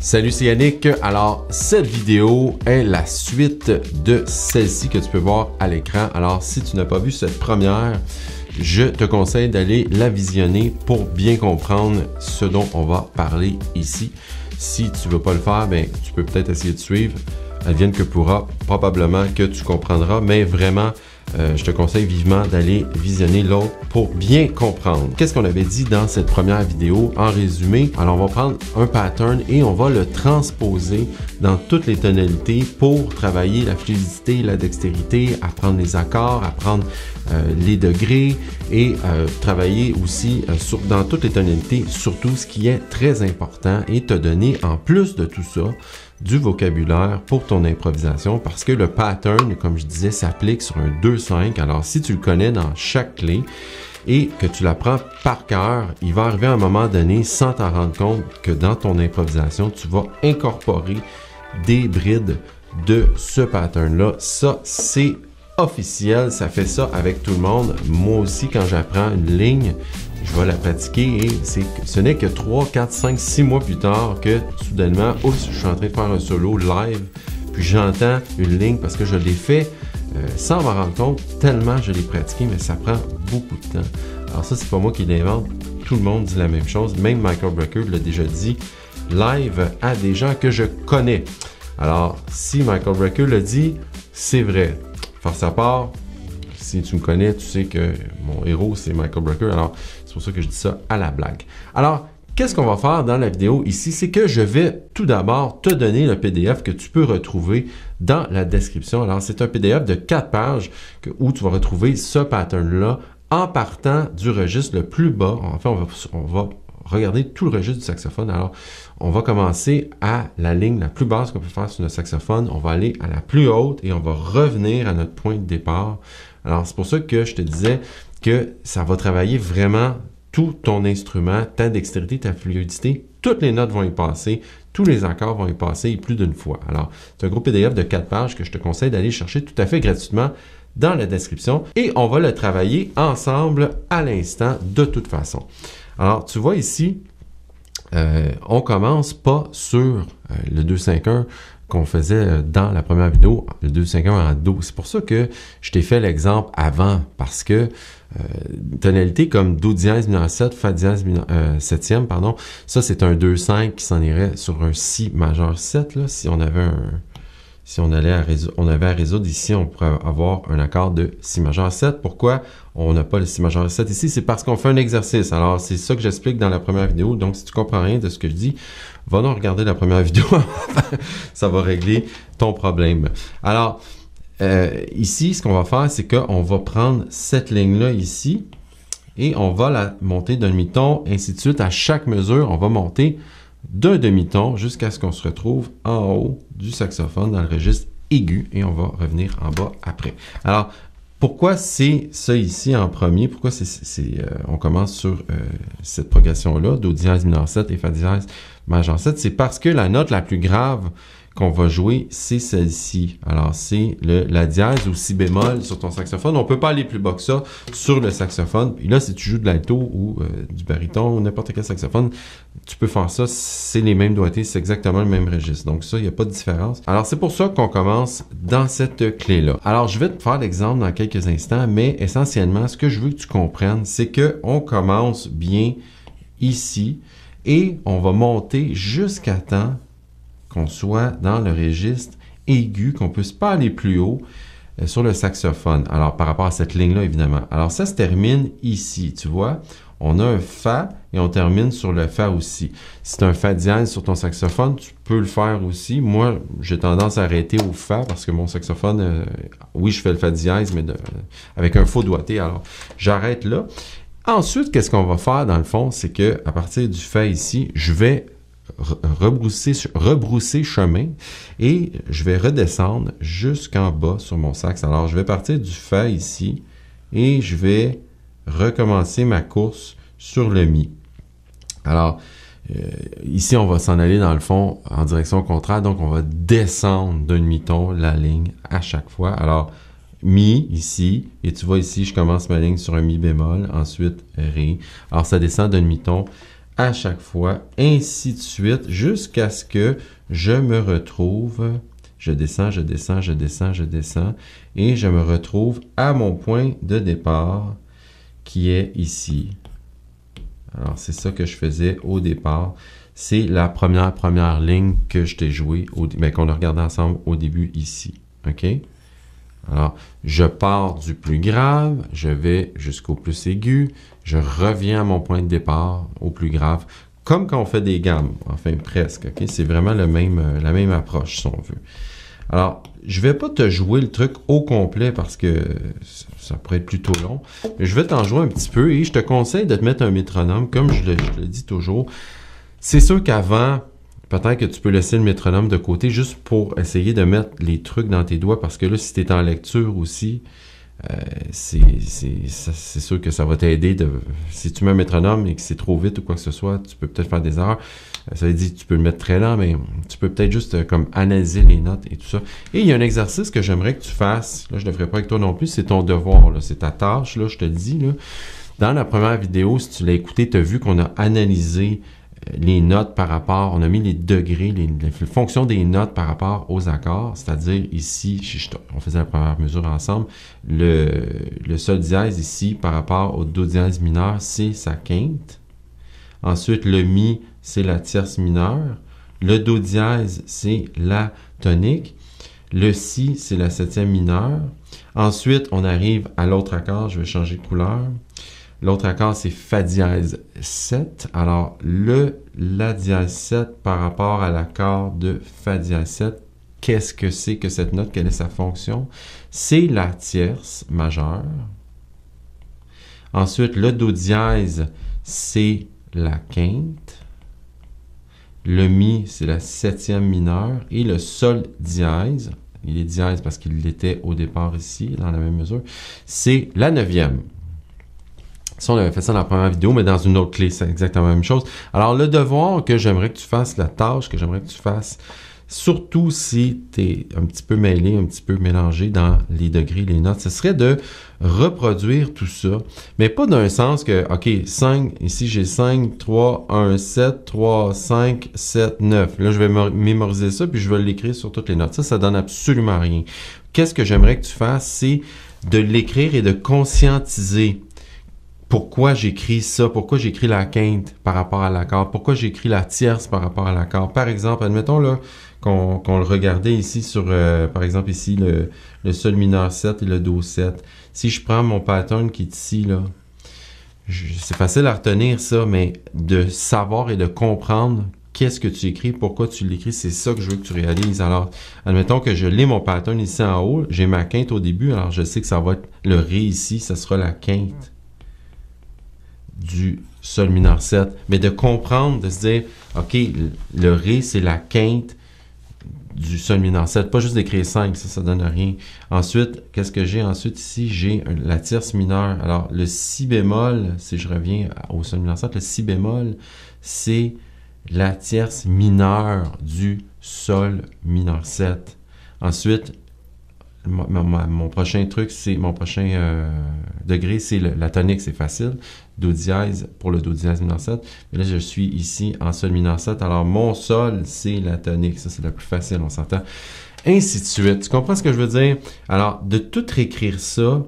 Salut, c'est Yannick. Alors, cette vidéo est la suite de celle-ci que tu peux voir à l'écran. Alors, si tu n'as pas vu cette première, je te conseille d'aller la visionner pour bien comprendre ce dont on va parler ici. Si tu ne veux pas le faire, ben, tu peux peut-être essayer de suivre. Advienne que pourra, probablement que tu comprendras, mais vraiment, euh, je te conseille vivement d'aller visionner l'autre pour bien comprendre. Qu'est-ce qu'on avait dit dans cette première vidéo en résumé? Alors, on va prendre un pattern et on va le transposer dans toutes les tonalités pour travailler la fluidité, la dextérité, apprendre les accords, apprendre euh, les degrés et euh, travailler aussi dans toutes les tonalités, surtout ce qui est très important et te donner en plus de tout ça du vocabulaire pour ton improvisation parce que le pattern, comme je disais, s'applique sur un 2-5. Alors si tu le connais dans chaque clé et que tu l'apprends par cœur, il va arriver à un moment donné sans t'en rendre compte que dans ton improvisation, tu vas incorporer des brides de ce pattern-là. Ça, c'est officiel, ça fait ça avec tout le monde. Moi aussi, quand j'apprends une ligne, je vais la pratiquer et ce n'est que 3, 4, 5, 6 mois plus tard que soudainement, oups, je suis en train de faire un solo live, puis j'entends une ligne parce que je l'ai fait euh, sans m'en rendre compte, tellement je l'ai pratiqué, mais ça prend beaucoup de temps. Alors ça, c'est pas moi qui l'invente, tout le monde dit la même chose, même Michael Brecker l'a déjà dit, live à des gens que je connais. Alors, si Michael Brecker le dit, c'est vrai sa part, si tu me connais, tu sais que mon héros, c'est Michael Brecker. Alors, c'est pour ça que je dis ça à la blague. Alors, qu'est-ce qu'on va faire dans la vidéo ici? C'est que je vais tout d'abord te donner le PDF que tu peux retrouver dans la description. Alors, c'est un PDF de quatre pages où tu vas retrouver ce pattern-là en partant du registre le plus bas. Enfin, on on va regardez tout le registre du saxophone. Alors, on va commencer à la ligne la plus basse qu'on peut faire sur notre saxophone. On va aller à la plus haute et on va revenir à notre point de départ. Alors, c'est pour ça que je te disais que ça va travailler vraiment tout ton instrument, ta dextérité, ta fluidité. Toutes les notes vont y passer, tous les accords vont y passer plus d'une fois. Alors, c'est un groupe PDF de 4 pages que je te conseille d'aller chercher tout à fait gratuitement dans la description et on va le travailler ensemble à l'instant de toute façon. Alors, tu vois ici, euh, on commence pas sur 2-5-1 euh, qu'on faisait euh, dans la première vidéo, le 2 251 en Do. C'est pour ça que je t'ai fait l'exemple avant, parce que euh, tonalité comme Do dièse mineur 7, Fa dièse mineur, 7e, euh, pardon, ça c'est un 2-5 qui s'en irait sur un Si majeur 7, là, si on avait un, si on, allait à on avait à résoudre ici, on pourrait avoir un accord de Si majeur 7. Pourquoi on n'a pas le Si majeur 7 ici? C'est parce qu'on fait un exercice. Alors, c'est ça que j'explique dans la première vidéo. Donc, si tu comprends rien de ce que je dis, va donc regarder la première vidéo. ça va régler ton problème. Alors, euh, ici, ce qu'on va faire, c'est qu'on va prendre cette ligne-là ici et on va la monter d'un demi-ton, ainsi de suite. À chaque mesure, on va monter d'un demi-ton jusqu'à ce qu'on se retrouve en haut du saxophone dans le registre aigu et on va revenir en bas après. Alors, pourquoi c'est ça ici en premier? Pourquoi c'est, euh, on commence sur euh, cette progression-là, Do dièse mineur 7 et Fa dièse majeur 7? C'est parce que la note la plus grave qu'on va jouer, c'est celle-ci. Alors, c'est la dièse ou si bémol sur ton saxophone. On peut pas aller plus bas que ça sur le saxophone. Et là, si tu joues de l'alto ou euh, du baryton ou n'importe quel saxophone, tu peux faire ça. C'est les mêmes doigtés, c'est exactement le même registre. Donc ça, il n'y a pas de différence. Alors, c'est pour ça qu'on commence dans cette clé-là. Alors, je vais te faire l'exemple dans quelques instants, mais essentiellement, ce que je veux que tu comprennes, c'est que on commence bien ici et on va monter jusqu'à temps qu'on soit dans le registre aigu, qu'on puisse pas aller plus haut euh, sur le saxophone. Alors, par rapport à cette ligne-là, évidemment. Alors, ça se termine ici, tu vois. On a un Fa et on termine sur le Fa aussi. Si tu as un Fa dièse sur ton saxophone, tu peux le faire aussi. Moi, j'ai tendance à arrêter au Fa parce que mon saxophone, euh, oui, je fais le Fa dièse, mais euh, avec un faux doigté. Alors, j'arrête là. Ensuite, qu'est-ce qu'on va faire dans le fond, c'est que à partir du Fa ici, je vais rebrousser, chemin et je vais redescendre jusqu'en bas sur mon sax. Alors, je vais partir du fa ici et je vais recommencer ma course sur le mi. Alors, euh, ici, on va s'en aller dans le fond en direction contraire, donc on va descendre d'un demi-ton la ligne à chaque fois. Alors, mi ici, et tu vois ici, je commence ma ligne sur un mi bémol, ensuite ré. Alors, ça descend d'un demi-ton à chaque fois, ainsi de suite, jusqu'à ce que je me retrouve, je descends, je descends, je descends, je descends, et je me retrouve à mon point de départ qui est ici. Alors, c'est ça que je faisais au départ. C'est la première, première ligne que je t'ai jouée, qu'on a regardé ensemble au début ici. OK? Alors, je pars du plus grave, je vais jusqu'au plus aigu, je reviens à mon point de départ, au plus grave, comme quand on fait des gammes, enfin presque. ok? C'est vraiment euh, la même approche, si on veut. Alors, je vais pas te jouer le truc au complet parce que ça pourrait être plutôt long, mais je vais t'en jouer un petit peu et je te conseille de te mettre un métronome, comme je je le dis toujours. C'est sûr qu'avant, peut-être que tu peux laisser le métronome de côté juste pour essayer de mettre les trucs dans tes doigts parce que là, si tu es en lecture aussi, euh, c'est sûr que ça va t'aider. si tu mets un métronome et que c'est trop vite ou quoi que ce soit, tu peux peut-être faire des erreurs. Euh, ça veut dire que tu peux le mettre très lent, mais tu peux peut-être juste euh, comme analyser les notes et tout ça. Et il y a un exercice que j'aimerais que tu fasses. Là, je ne devrais pas avec toi non plus. C'est ton devoir. C'est ta tâche. Là, je te le dis. Là. Dans la première vidéo, si tu l'as écouté, tu as vu qu'on a analysé les notes par rapport, on a mis les degrés, les, fonctions des notes par rapport aux accords, c'est-à-dire ici, on faisait la première mesure ensemble, le, le sol dièse ici par rapport au do dièse mineur, c'est sa quinte. Ensuite, le mi, c'est la tierce mineure. Le do dièse, c'est la tonique. Le si, c'est la septième mineure. Ensuite, on arrive à l'autre accord, je vais changer de couleur. L'autre accord, c'est Fa dièse 7. Alors, le La dièse 7 par rapport à l'accord de Fa dièse 7, qu'est-ce que c'est que cette note? Quelle est sa fonction? C'est la tierce majeure. Ensuite, le Do dièse, c'est la quinte. Le Mi, c'est la septième mineure. Et le Sol dièse, il est dièse parce qu'il l'était au départ ici, dans la même mesure, c'est la neuvième. Ça, on avait fait ça dans la première vidéo, mais dans une autre clé, c'est exactement la même chose. Alors, le devoir que j'aimerais que tu fasses, la tâche que j'aimerais que tu fasses, surtout si tu es un petit peu mêlé, un petit peu mélangé dans les degrés, les notes, ce serait de reproduire tout ça, mais pas d'un sens que, OK, 5, ici j'ai 5, 3, 1, 7, 3, 5, 7, 9. Là, je vais mémoriser ça, puis je vais l'écrire sur toutes les notes. Ça, ça donne absolument rien. Qu'est-ce que j'aimerais que tu fasses, c'est de l'écrire et de conscientiser pourquoi j'écris ça, pourquoi j'écris la quinte par rapport à l'accord, pourquoi j'écris la tierce par rapport à l'accord. Par exemple, admettons là qu'on le regardait ici sur, euh, par exemple ici, le, le, sol mineur 7 et le do 7. Si je prends mon pattern qui est ici, là, c'est facile à retenir ça, mais de savoir et de comprendre qu'est-ce que tu écris, pourquoi tu l'écris, c'est ça que je veux que tu réalises. Alors, admettons que je lis mon pattern ici en haut, j'ai ma quinte au début, alors je sais que ça va être le ré ici, ça sera la quinte du sol mineur 7, mais de comprendre, de se dire, OK, le Ré, c'est la quinte du sol mineur 7, pas juste d'écrire 5, ça, ça donne rien. Ensuite, qu'est-ce que j'ai ensuite ici? J'ai la tierce mineure. Alors, le si bémol, si je reviens au sol mineur 7, le si bémol, c'est la tierce mineure du sol mineur 7. Ensuite, mon, prochain truc, c'est mon prochain euh, degré, c'est la tonique, c'est facile. Do dièse pour le do dièse mineur 7. Mais là, je suis ici en sol mineur 7. Alors, mon sol, c'est la tonique. Ça, c'est le plus facile, on s'entend. Ainsi de suite. Tu comprends ce que je veux dire? Alors, de tout réécrire ça,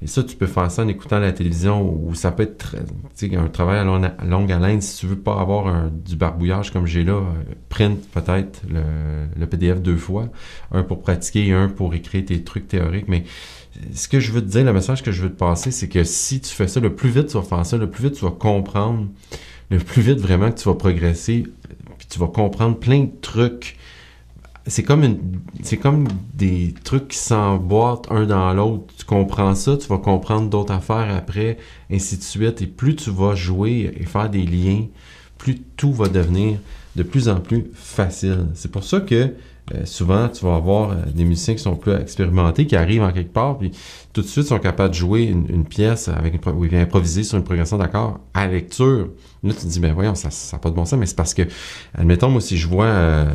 et ça, tu peux faire ça en écoutant la télévision ou ça peut être très, un travail à longue, haleine. Si tu veux pas avoir du barbouillage comme j'ai là, euh, print peut-être le, PDF deux fois. Un pour pratiquer et un pour écrire tes trucs théoriques. Mais ce que je veux te dire, le message que je veux te passer, c'est que si tu fais ça, le plus vite tu vas faire ça, le plus vite tu vas comprendre, le plus vite vraiment que tu vas progresser, euh, puis tu vas comprendre plein de trucs c'est comme une, c'est comme des trucs qui s'emboîtent un dans l'autre. Tu comprends ça, tu vas comprendre d'autres affaires après, ainsi de suite. Et plus tu vas jouer et faire des liens, plus tout va devenir de plus en plus facile. C'est pour ça que euh, souvent, tu vas avoir euh, des musiciens qui sont plus expérimentés, qui arrivent en quelque part, puis tout de suite sont capables de jouer une, pièce avec une où ils viennent improviser sur une progression d'accord à lecture. Là, tu te dis, ben voyons, ça n'a pas de bon sens, mais c'est parce que, admettons, moi, si je vois euh,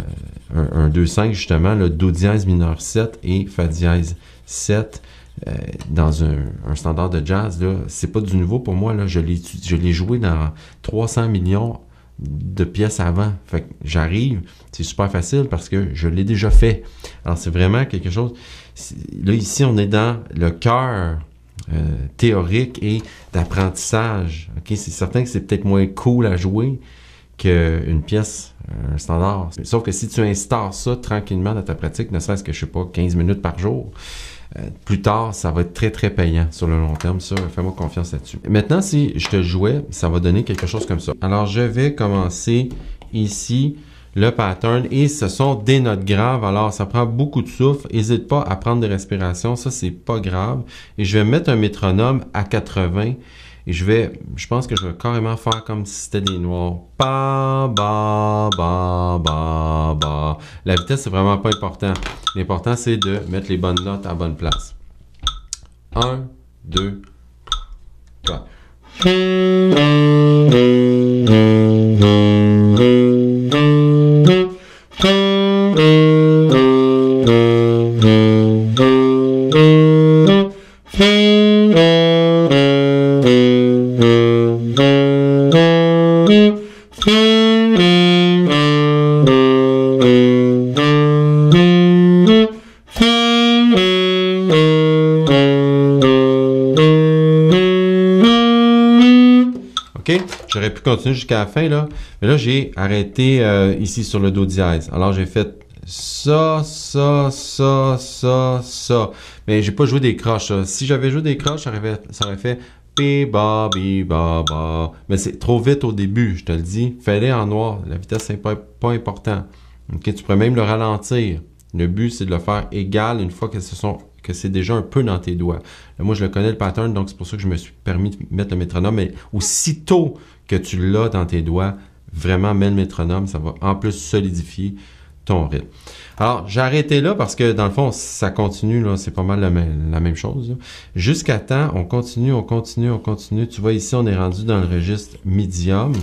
un, 2-5 justement, le Do dièse mineur 7 et Fa dièse 7 euh, dans un, standard de jazz. Ce c'est pas du nouveau pour moi. Là, je l'ai, joué dans 300 millions de pièces avant. j'arrive, c'est super facile parce que je l'ai déjà fait. Alors c'est vraiment quelque chose. Là ici, on est dans le cœur euh, théorique et d'apprentissage. Ok, c'est certain que c'est peut-être moins cool à jouer, une pièce standard. Sauf que si tu instaures ça tranquillement dans ta pratique, ne serait-ce que, je sais pas, 15 minutes par jour, euh, plus tard, ça va être très, très payant sur le long terme. Ça, fais-moi confiance là-dessus. Maintenant, si je te jouais, ça va donner quelque chose comme ça. Alors, je vais commencer ici le pattern et ce sont des notes graves. Alors, ça prend beaucoup de souffle. N'hésite pas à prendre des respirations. Ça, c'est pas grave. Et je vais mettre un métronome à 80 et je vais, je pense que je vais carrément faire comme si c'était des noirs. Ba, ba, ba, La vitesse, c'est vraiment pas important. L'important, c'est de mettre les bonnes notes à bonne place. Un, deux, trois. continuer jusqu'à la fin, là. Mais là, j'ai arrêté euh, ici sur le Do dièse. Alors, j'ai fait ça, ça, ça, ça, ça. Mais j'ai pas joué des croches. Si j'avais joué des croches, ça aurait fait, ça aurait fait ba, ba, Mais c'est trop vite au début, je te le dis. Fais-les en noir. La vitesse n'est pas, pas important. Tu pourrais même le ralentir. Le but, c'est de le faire égal une fois que ce sont que c'est déjà un peu dans tes doigts. moi, je le connais le pattern, donc c'est pour ça que je me suis permis de mettre le métronome. Mais aussitôt que tu l'as dans tes doigts, vraiment, mets le métronome, ça va en plus solidifier ton rythme. Alors, j'ai arrêté là parce que dans le fond, ça continue, là, c'est pas mal la, même, chose. Jusqu'à temps, on continue, on continue, on continue. Tu vois ici, on est rendu dans le registre médium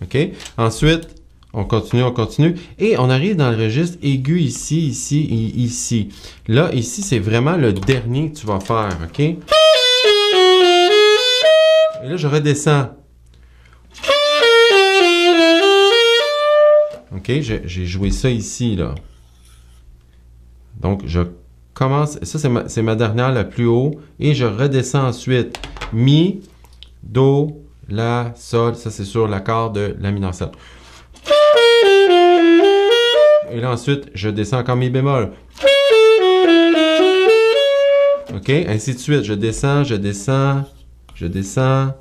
OK? Ensuite, on continue, on continue. Et on arrive dans le registre aigu ici, ici et ici. Là, ici, c'est vraiment le dernier que tu vas faire, OK? Et là, je redescends. OK, j'ai joué ça ici, là. Donc, je commence... Ça, c'est ma, dernière, la plus haut. Et je redescends ensuite. Mi, Do, La, Sol. Ça, c'est sur l'accord de La mineur 7. Et là, ensuite, je descends encore mi bémol. OK? Ainsi de suite. Je descends, je descends, je descends.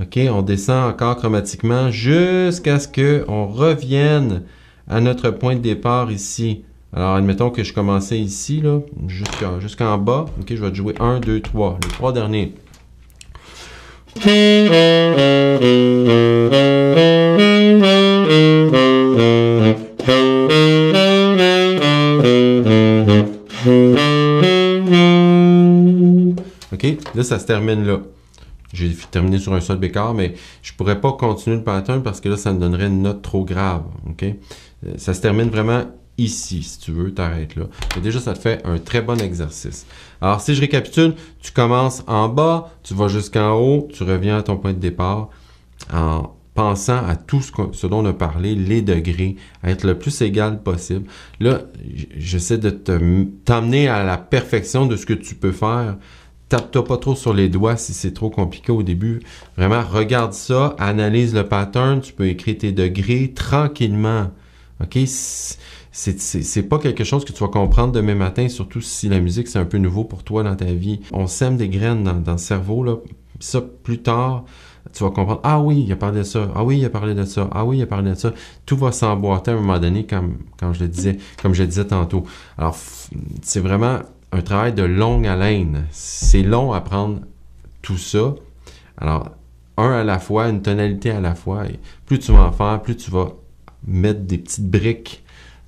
OK? On descend encore chromatiquement jusqu'à ce que on revienne à notre point de départ ici. Alors, admettons que je commençais ici, là, jusqu'en bas. OK? Je vais jouer 1, 2, 3. Les trois derniers. Là, ça se termine là. J'ai terminé sur un seul bécard, mais je ne pourrais pas continuer le pattern parce que là, ça me donnerait une note trop grave. Euh, ça se termine vraiment ici, si tu veux, t'arrêtes là. déjà, ça te fait un très bon exercice. Alors, si je récapitule, tu commences en bas, tu vas jusqu'en haut, tu reviens à ton point de départ en pensant à tout ce, dont on a parlé, les degrés, à être le plus égal possible. Là, j'essaie de t'amener à la perfection de ce que tu peux faire tape-toi pas trop sur les doigts si c'est trop compliqué au début. Vraiment, regarde ça, analyse le pattern, tu peux écrire tes degrés tranquillement. OK? C'est pas quelque chose que tu vas comprendre demain matin, surtout si la musique c'est un peu nouveau pour toi dans ta vie. On sème des graines dans, le cerveau, là. Ça, plus tard, tu vas comprendre, ah oui, il a parlé de ça, ah oui, il a parlé de ça, ah oui, il a parlé de ça. Tout va s'emboîter à un moment donné, comme, quand je le disais, comme je le disais tantôt. Alors, c'est vraiment un travail de longue haleine. C'est long à prendre tout ça. Alors, un à la fois, une tonalité à la fois. Et plus tu vas en faire, plus tu vas mettre des petites briques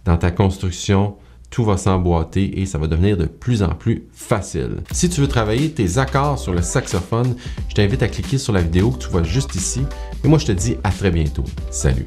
dans ta construction. Tout va s'emboîter et ça va devenir de plus en plus facile. Si tu veux travailler tes accords sur le saxophone, je t'invite à cliquer sur la vidéo que tu vois juste ici. Et moi, je te dis à très bientôt. Salut!